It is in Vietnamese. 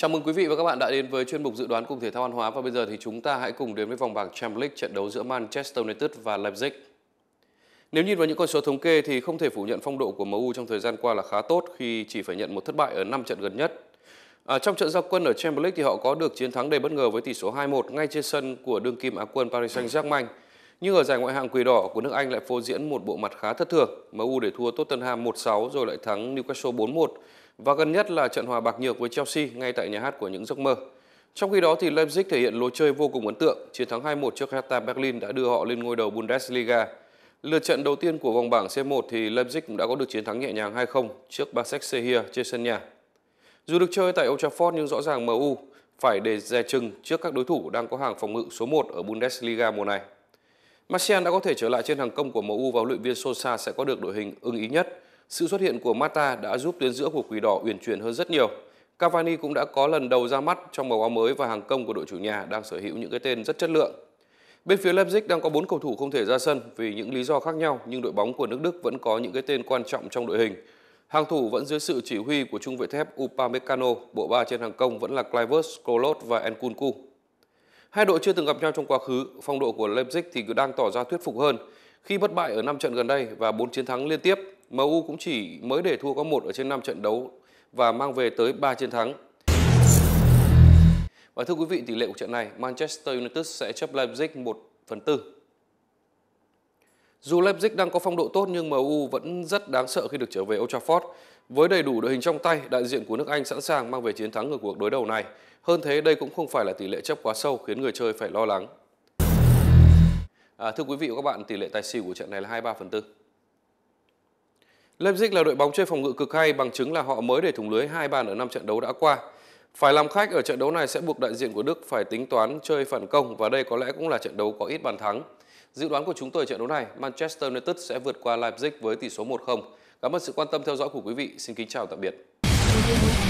Chào mừng quý vị và các bạn đã đến với chuyên mục dự đoán cùng thể thao văn Hóa và bây giờ thì chúng ta hãy cùng đến với vòng bảng Champions League trận đấu giữa Manchester United và Leipzig. Nếu nhìn vào những con số thống kê thì không thể phủ nhận phong độ của MU trong thời gian qua là khá tốt khi chỉ phải nhận một thất bại ở 5 trận gần nhất. À, trong trận giao quân ở Champions League thì họ có được chiến thắng đầy bất ngờ với tỷ số 2-1 ngay trên sân của đương kim Á quân Paris Saint-Germain. Nhưng ở giải ngoại hạng Quỷ Đỏ của nước Anh lại phô diễn một bộ mặt khá thất thường. MU để thua Tottenham 1-6 rồi lại thắng Newcastle 4-1 và gần nhất là trận hòa bạc nhược với Chelsea ngay tại nhà hát của những giấc mơ. Trong khi đó thì Leipzig thể hiện lối chơi vô cùng ấn tượng, chiến thắng 2-1 trước Hertha Berlin đã đưa họ lên ngôi đầu Bundesliga. Lượt trận đầu tiên của vòng bảng C1 thì Leipzig cũng đã có được chiến thắng nhẹ nhàng 2-0 trước Basak Sehir trên sân nhà. Dù được chơi tại Old Trafford nhưng rõ ràng MU phải để dè chừng trước các đối thủ đang có hàng phòng ngự số 1 ở Bundesliga mùa này. Martial đã có thể trở lại trên hàng công của MU và huấn luyện viên Sosa sẽ có được đội hình ưng ý nhất. Sự xuất hiện của Mata đã giúp tuyến giữa của Quỷ Đỏ uyển chuyển hơn rất nhiều. Cavani cũng đã có lần đầu ra mắt trong màu áo mới và hàng công của đội chủ nhà đang sở hữu những cái tên rất chất lượng. Bên phía Leipzig đang có 4 cầu thủ không thể ra sân vì những lý do khác nhau nhưng đội bóng của nước Đức vẫn có những cái tên quan trọng trong đội hình. Hàng thủ vẫn dưới sự chỉ huy của trung vệ thép Upamecano, bộ ba trên hàng công vẫn là Clivert, Skolot và Nkunku. Hai đội chưa từng gặp nhau trong quá khứ, phong độ của Leipzig thì cứ đang tỏ ra thuyết phục hơn khi bất bại ở 5 trận gần đây và 4 chiến thắng liên tiếp. MU cũng chỉ mới để thua có một ở trên 5 trận đấu và mang về tới 3 chiến thắng. Và thưa quý vị, tỷ lệ của trận này, Manchester United sẽ chấp Leipzig 1 phần 4. Dù Leipzig đang có phong độ tốt nhưng MU vẫn rất đáng sợ khi được trở về Old Trafford. Với đầy đủ đội hình trong tay, đại diện của nước Anh sẵn sàng mang về chiến thắng ở cuộc đối đầu này. Hơn thế, đây cũng không phải là tỷ lệ chấp quá sâu khiến người chơi phải lo lắng. À, thưa quý vị và các bạn, tỷ lệ tài xỉu của trận này là 23 phần 4. Leipzig là đội bóng chơi phòng ngự cực hay, bằng chứng là họ mới để thủng lưới hai bàn ở 5 trận đấu đã qua. Phải làm khách ở trận đấu này sẽ buộc đại diện của Đức phải tính toán chơi phản công và đây có lẽ cũng là trận đấu có ít bàn thắng. Dự đoán của chúng tôi trận đấu này, Manchester United sẽ vượt qua Leipzig với tỷ số 1-0. Cảm ơn sự quan tâm theo dõi của quý vị. Xin kính chào tạm biệt.